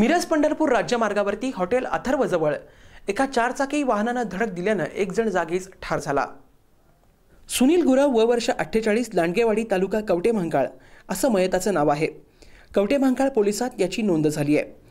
मिरज पंढरपूर राज्यमार्गावरती हॉटेल अथर्वजवळ एका चारचाकी वाहनानं धडक दिल्यानं एक जण जागीच ठार झाला सुनील गुराव व वर्ष अठ्ठेचाळीस लांडगेवाडी तालुका कवटे असं मयताचं नाव आहे कवटे महांकाळ पोलिसात याची नोंद झाली आहे